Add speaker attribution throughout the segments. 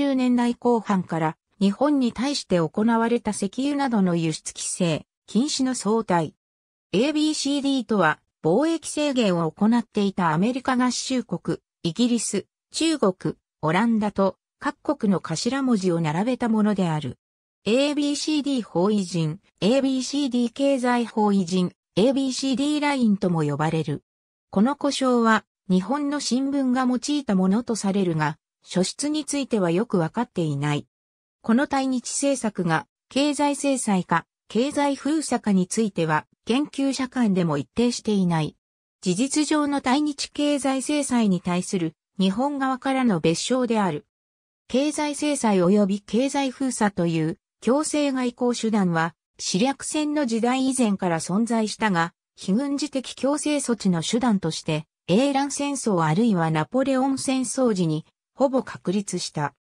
Speaker 1: 70年代後半から日本に対して行われた石油などの輸出規制、禁止の総体。ABCD とは貿易制限を行っていたアメリカ合衆国、イギリス、中国、オランダと各国の頭文字を並べたものである。ABCD 法囲人、ABCD 経済法囲人、ABCD ラインとも呼ばれる。この故障は日本の新聞が用いたものとされるが、初出についてはよくわかっていない。この対日政策が経済制裁か経済封鎖かについては研究者間でも一定していない。事実上の対日経済制裁に対する日本側からの別称である。経済制裁及び経済封鎖という強制外交手段は、死略戦の時代以前から存在したが、非軍事的強制措置の手段として、英乱戦争あるいはナポレオン戦争時にほぼ確立した。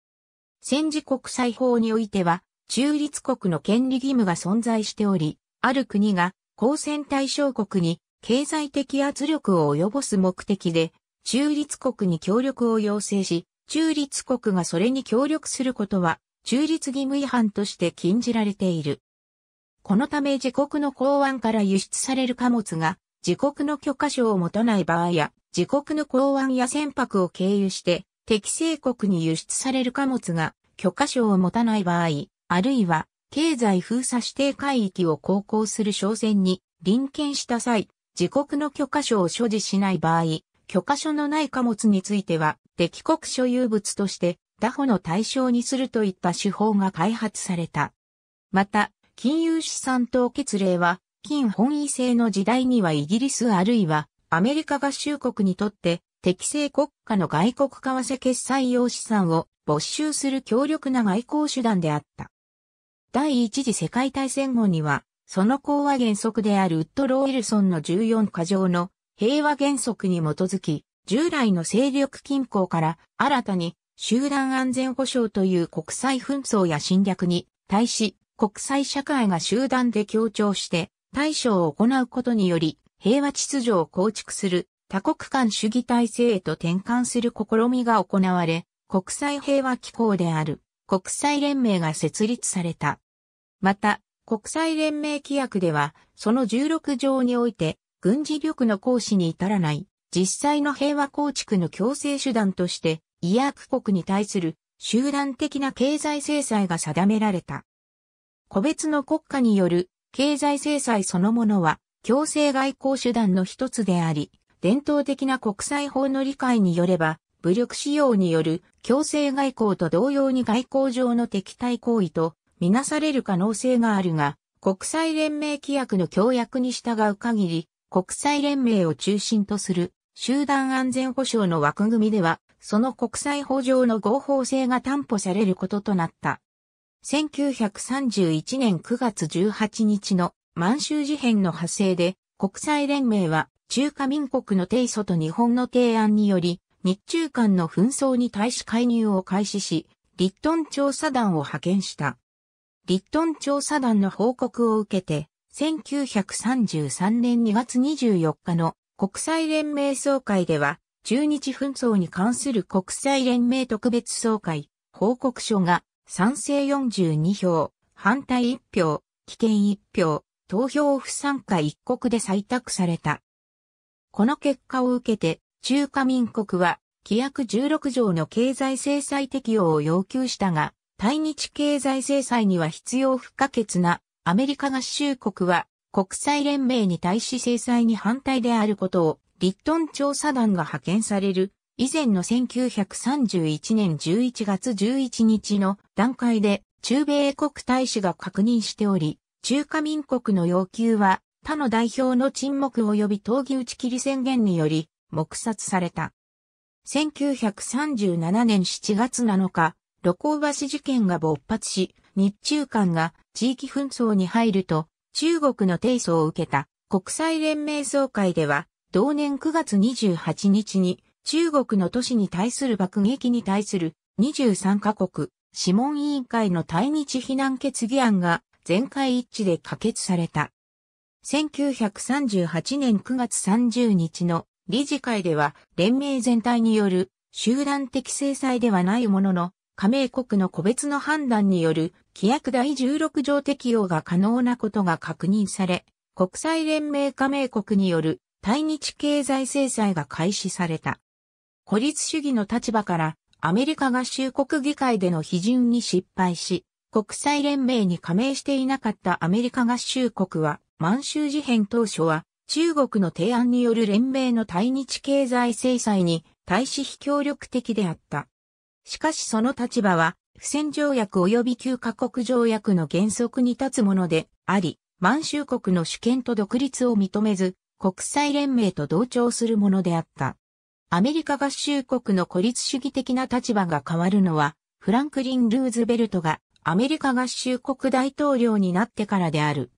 Speaker 1: 戦時国際法においては、中立国の権利義務が存在しており、ある国が交戦対象国に経済的圧力を及ぼす目的で、中立国に協力を要請し、中立国がそれに協力することは、中立義務違反として禁じられている。このため自国の港湾から輸出される貨物が、自国の許可証を持たない場合や、自国の港湾や船舶を経由して、適正国に輸出される貨物が許可証を持たない場合、あるいは経済封鎖指定海域を航行する商船に臨検した際、自国の許可証を所持しない場合、許可書のない貨物については、敵国所有物として、打保の対象にするといった手法が開発された。また、金融資産凍結令は、金本位制の時代にはイギリスあるいはアメリカ合衆国にとって適正国家の外国為替決済用資産を没収する強力な外交手段であった。第一次世界大戦後には、その講和原則であるウッドローウィルソンの14課条の平和原則に基づき、従来の勢力均衡から新たに集団安全保障という国際紛争や侵略に対し国際社会が集団で協調して対処を行うことにより平和秩序を構築する多国間主義体制へと転換する試みが行われ、国際平和機構である国際連盟が設立された。また、国際連盟規約では、その16条において、軍事力の行使に至らない、実際の平和構築の強制手段として、イ薬ク国に対する集団的な経済制裁が定められた。個別の国家による経済制裁そのものは、強制外交手段の一つであり、伝統的な国際法の理解によれば、武力使用による強制外交と同様に外交上の敵対行為とみなされる可能性があるが、国際連盟規約の協約に従う限り、国際連盟を中心とする集団安全保障の枠組みでは、その国際法上の合法性が担保されることとなった。1931年9月18日の満州事変の発生で、国際連盟は中華民国の提訴と日本の提案により、日中間の紛争に対し介入を開始し、立ッ調査団を派遣した。立ッ調査団の報告を受けて、1933年2月24日の国際連盟総会では、中日紛争に関する国際連盟特別総会報告書が賛成42票、反対1票、棄権1票、投票不参加1国で採択された。この結果を受けて、中華民国は、規約16条の経済制裁適用を要求したが、対日経済制裁には必要不可欠なアメリカ合衆国は国際連盟に対し制裁に反対であることをリットン調査団が派遣される以前の1931年11月11日の段階で中米国大使が確認しており、中華民国の要求は他の代表の沈黙及び闘技打ち切り宣言により、黙殺された。1937年7月7日、露光橋事件が勃発し、日中間が地域紛争に入ると、中国の提訴を受けた国際連盟総会では、同年9月28日に中国の都市に対する爆撃に対する23カ国諮問委員会の対日非難決議案が全会一致で可決された。1938年9月30日の理事会では連盟全体による集団的制裁ではないものの加盟国の個別の判断による規約第16条適用が可能なことが確認され、国際連盟加盟国による対日経済制裁が開始された。孤立主義の立場からアメリカ合衆国議会での批准に失敗し、国際連盟に加盟していなかったアメリカ合衆国は満州事変当初は、中国の提案による連盟の対日経済制裁に対し非協力的であった。しかしその立場は、不戦条約及び旧各国条約の原則に立つものであり、満州国の主権と独立を認めず、国際連盟と同調するものであった。アメリカ合衆国の孤立主義的な立場が変わるのは、フランクリン・ルーズベルトがアメリカ合衆国大統領になってからである。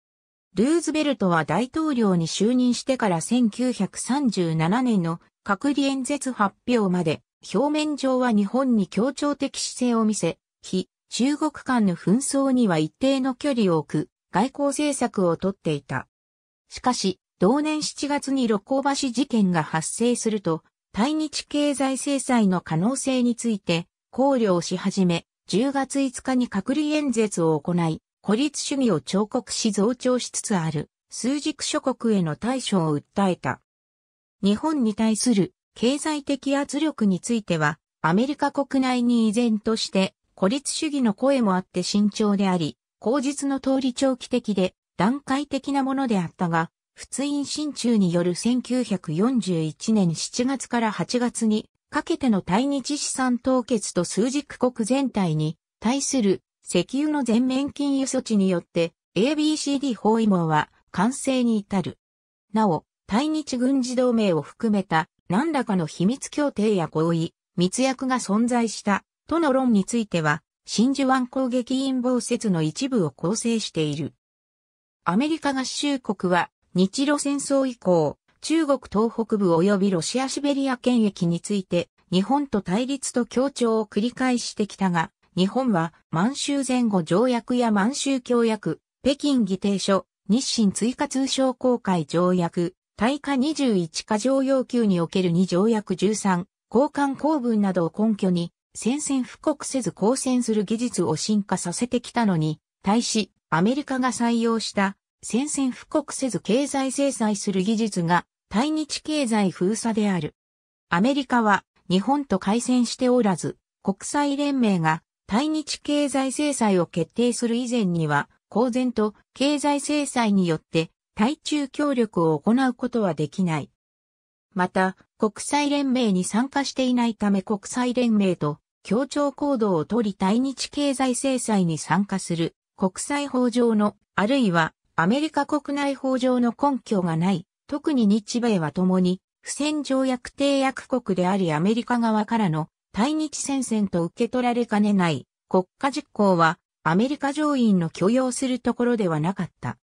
Speaker 1: ルーズベルトは大統領に就任してから1937年の隔離演説発表まで、表面上は日本に協調的姿勢を見せ、非中国間の紛争には一定の距離を置く外交政策をとっていた。しかし、同年7月に六甲橋事件が発生すると、対日経済制裁の可能性について考慮をし始め、10月5日に隔離演説を行い、孤立主義を彫刻し増長しつつある数軸諸国への対処を訴えた。日本に対する経済的圧力については、アメリカ国内に依然として孤立主義の声もあって慎重であり、口実の通り長期的で段階的なものであったが、普通院新中による1941年7月から8月にかけての対日資産凍結と数軸国全体に対する石油の全面禁輸措置によって ABCD 包囲網は完成に至る。なお、対日軍事同盟を含めた何らかの秘密協定や合意、密約が存在したとの論については、真珠湾攻撃陰謀説の一部を構成している。アメリカ合衆国は日露戦争以降、中国東北部及びロシアシベリア権益について日本と対立と協調を繰り返してきたが、日本は満州前後条約や満州協約、北京議定書、日清追加通商公開条約、大化21課条要求における2条約13、交換公文などを根拠に、宣戦布告せず交戦する技術を進化させてきたのに、対し、アメリカが採用した、宣戦布告せず経済制裁する技術が、対日経済封鎖である。アメリカは、日本と開戦しておらず、国際連盟が対日経済制裁を決定する以前には、公然と経済制裁によって対中協力を行うことはできない。また、国際連盟に参加していないため国際連盟と協調行動をとり対日経済制裁に参加する国際法上の、あるいはアメリカ国内法上の根拠がない、特に日米は共に不戦条約締約国でありアメリカ側からの対日戦線と受け取られかねない国家実行はアメリカ上院の許容するところではなかった。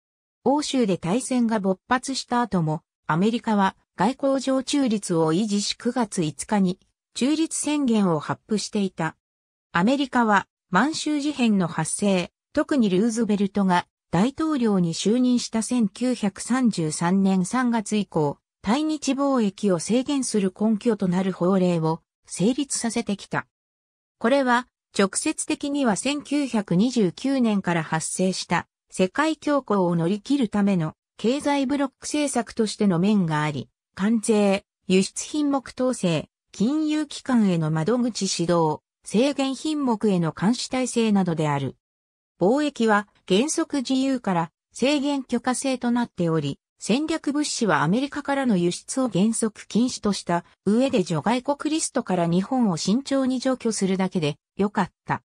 Speaker 1: 欧州で大戦が勃発した後もアメリカは外交上中立を維持し9月5日に中立宣言を発布していた。アメリカは満州事変の発生、特にルーズベルトが大統領に就任した1933年3月以降、対日貿易を制限する根拠となる法令を成立させてきた。これは、直接的には1929年から発生した世界恐慌を乗り切るための経済ブロック政策としての面があり、関税、輸出品目統制、金融機関への窓口指導、制限品目への監視体制などである。貿易は原則自由から制限許可制となっており、戦略物資はアメリカからの輸出を原則禁止とした上で除外国リストから日本を慎重に除去するだけで良かった。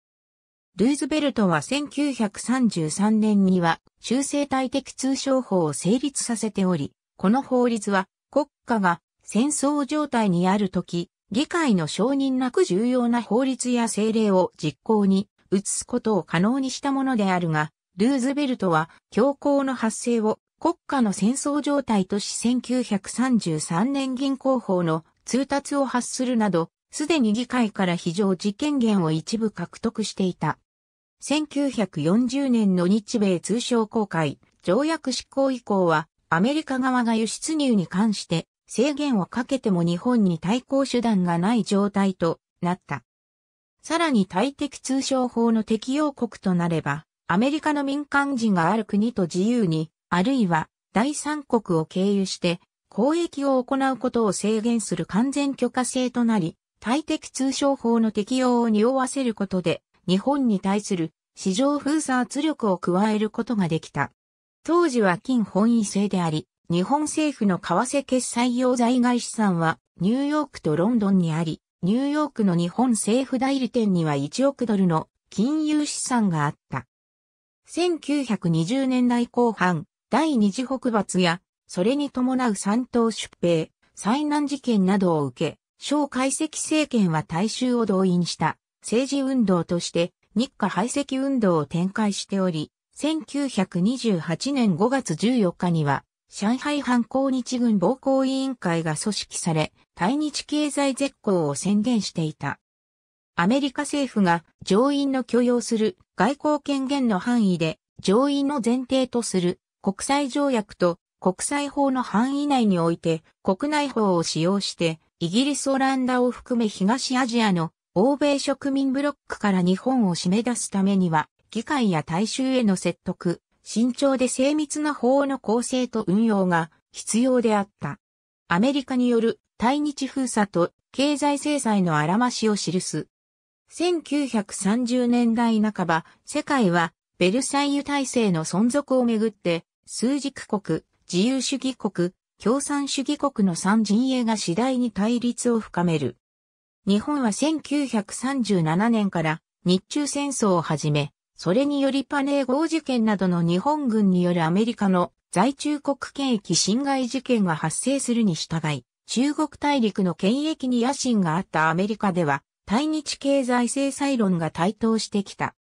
Speaker 1: ルーズベルトは1933年には修正体的通商法を成立させており、この法律は国家が戦争状態にある時、議会の承認なく重要な法律や政令を実行に移すことを可能にしたものであるが、ルーズベルトは強行の発生を国家の戦争状態とし1933年銀行法の通達を発するなど、すでに議会から非常事権限を一部獲得していた。1940年の日米通商公開条約執行以降は、アメリカ側が輸出入に関して制限をかけても日本に対抗手段がない状態となった。さらに対敵通商法の適用国となれば、アメリカの民間人がある国と自由にあるいは第三国を経由して交易を行うことを制限する完全許可制となり、大敵通商法の適用を匂わせることで、日本に対する市場封鎖圧力を加えることができた。当時は金本位制であり、日本政府の為替決済用在外資産はニューヨークとロンドンにあり、ニューヨークの日本政府代理店には1億ドルの金融資産があった。1920年代後半、第二次北伐や、それに伴う三東出兵、災難事件などを受け、小解析政権は大衆を動員した政治運動として日華排斥運動を展開しており、1928年5月14日には、上海反抗日軍暴行委員会が組織され、対日経済絶好を宣言していた。アメリカ政府が上院の許容する外交権限の範囲で上院の前提とする国際条約と国際法の範囲内において国内法を使用してイギリス・オランダを含め東アジアの欧米植民ブロックから日本を締め出すためには議会や大衆への説得、慎重で精密な法の構成と運用が必要であった。アメリカによる対日封鎖と経済制裁のあらましを記す。1930年代半ば、世界はベルサイユ体制の存続をめぐって数軸国、自由主義国、共産主義国の三陣営が次第に対立を深める。日本は1937年から日中戦争をはじめ、それによりパネー号事件などの日本軍によるアメリカの在中国権益侵害事件が発生するに従い、中国大陸の権益に野心があったアメリカでは、対日経済制裁論が台頭してきた。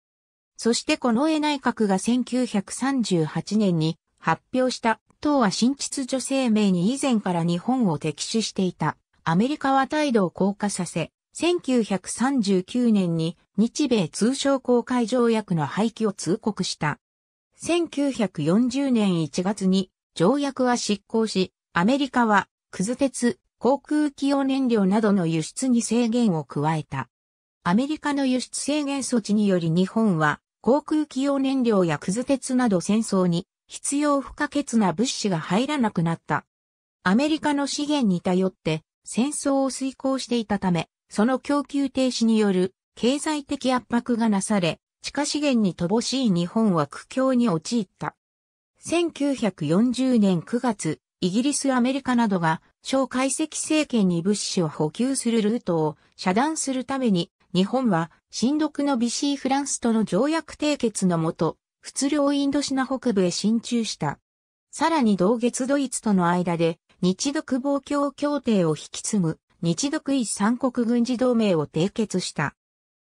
Speaker 1: そしてこの絵内閣が1938年に発表した党は新秩序声明に以前から日本を敵視していたアメリカは態度を硬化させ、1939年に日米通商公開条約の廃棄を通告した。1940年1月に条約は執行し、アメリカは、クズ鉄、航空機用燃料などの輸出に制限を加えた。アメリカの輸出制限措置により日本は、航空機用燃料やクズ鉄など戦争に必要不可欠な物資が入らなくなった。アメリカの資源に頼って戦争を遂行していたため、その供給停止による経済的圧迫がなされ、地下資源に乏しい日本は苦境に陥った。1940年9月、イギリス、アメリカなどが、小解析政権に物資を補給するルートを遮断するために、日本は、新独のビシーフランスとの条約締結のもと、仏領インドシナ北部へ進駐した。さらに同月ドイツとの間で日独防共協定を引き継ぐ日独一三国軍事同盟を締結した。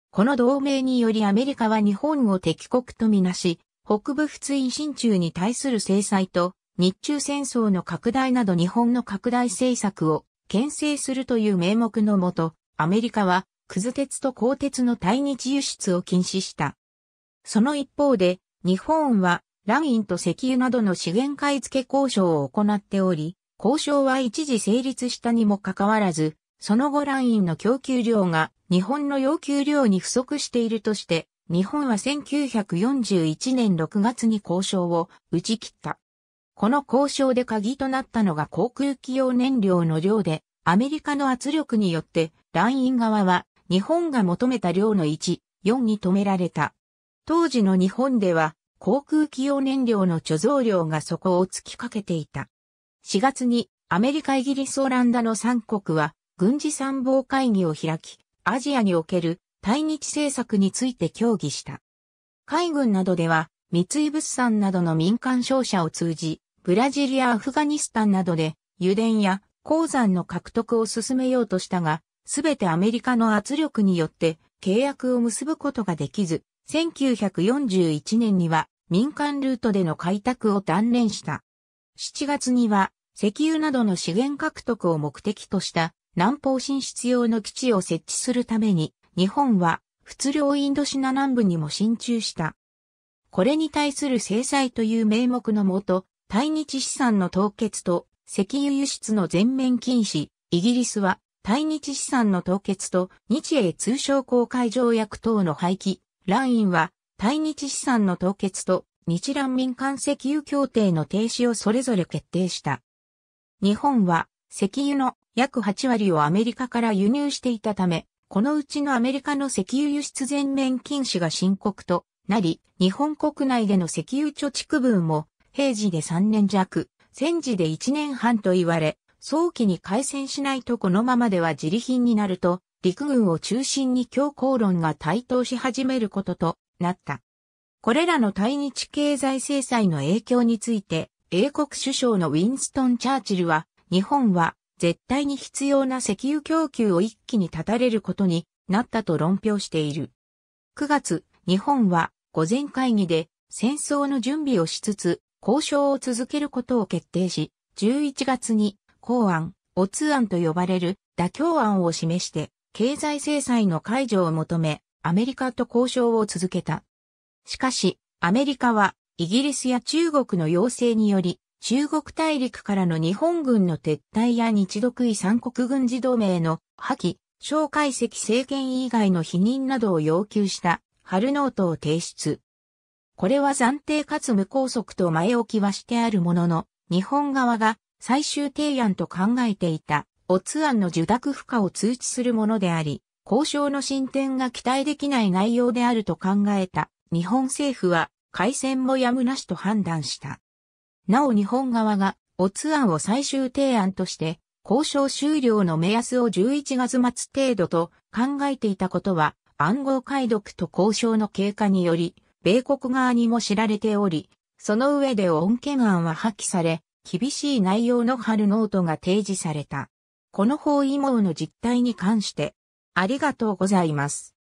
Speaker 1: この同盟によりアメリカは日本を敵国とみなし、北部仏印進駐に対する制裁と日中戦争の拡大など日本の拡大政策を牽制するという名目のもと、アメリカは、クズ鉄と鋼鉄の対日輸出を禁止した。その一方で、日本はラインと石油などの資源買付交渉を行っており、交渉は一時成立したにもかかわらず、その後ラインの供給量が日本の要求量に不足しているとして、日本は1941年6月に交渉を打ち切った。この交渉で鍵となったのが航空機用燃料の量で、アメリカの圧力によって、ライン側は日本が求めた量の1、4に止められた。当時の日本では航空機用燃料の貯蔵量が底を突きかけていた。4月にアメリカイギリスオランダの3国は軍事参謀会議を開き、アジアにおける対日政策について協議した。海軍などでは三井物産などの民間商社を通じ、ブラジルやアフガニスタンなどで油田や鉱山の獲得を進めようとしたが、すべてアメリカの圧力によって契約を結ぶことができず、1941年には民間ルートでの開拓を断念した。7月には石油などの資源獲得を目的とした南方進出用の基地を設置するために日本は仏領インドシナ南部にも進駐した。これに対する制裁という名目のもと、対日資産の凍結と石油輸出の全面禁止、イギリスは対日資産の凍結と日英通商公開条約等の廃棄、ラインは、対日資産の凍結と日蘭民間石油協定の停止をそれぞれ決定した。日本は石油の約8割をアメリカから輸入していたため、このうちのアメリカの石油輸出全面禁止が深刻となり、日本国内での石油貯蓄分も平時で3年弱、戦時で1年半と言われ、早期に改善しないとこのままでは自利品になると陸軍を中心に強硬論が台頭し始めることとなった。これらの対日経済制裁の影響について、英国首相のウィンストン・チャーチルは、日本は絶対に必要な石油供給を一気に断たれることになったと論評している。9月、日本は午前会議で戦争の準備をしつつ交渉を続けることを決定し、11月に公案、オツ案と呼ばれる妥協案を示して、経済制裁の解除を求め、アメリカと交渉を続けた。しかし、アメリカは、イギリスや中国の要請により、中国大陸からの日本軍の撤退や日独位三国軍事同盟の破棄、蒋介石政権以外の否認などを要求した、春ノートを提出。これは暫定かつ無拘束と前置きはしてあるものの、日本側が最終提案と考えていたオツ案の受託不可を通知するものであり、交渉の進展が期待できない内容であると考えた日本政府は改戦もやむなしと判断した。なお日本側がオツ案を最終提案として交渉終了の目安を11月末程度と考えていたことは暗号解読と交渉の経過により米国側にも知られており、その上で恩恵案は破棄され、厳しい内容の春ノートが提示された。この包囲網の実態に関して、ありがとうございます。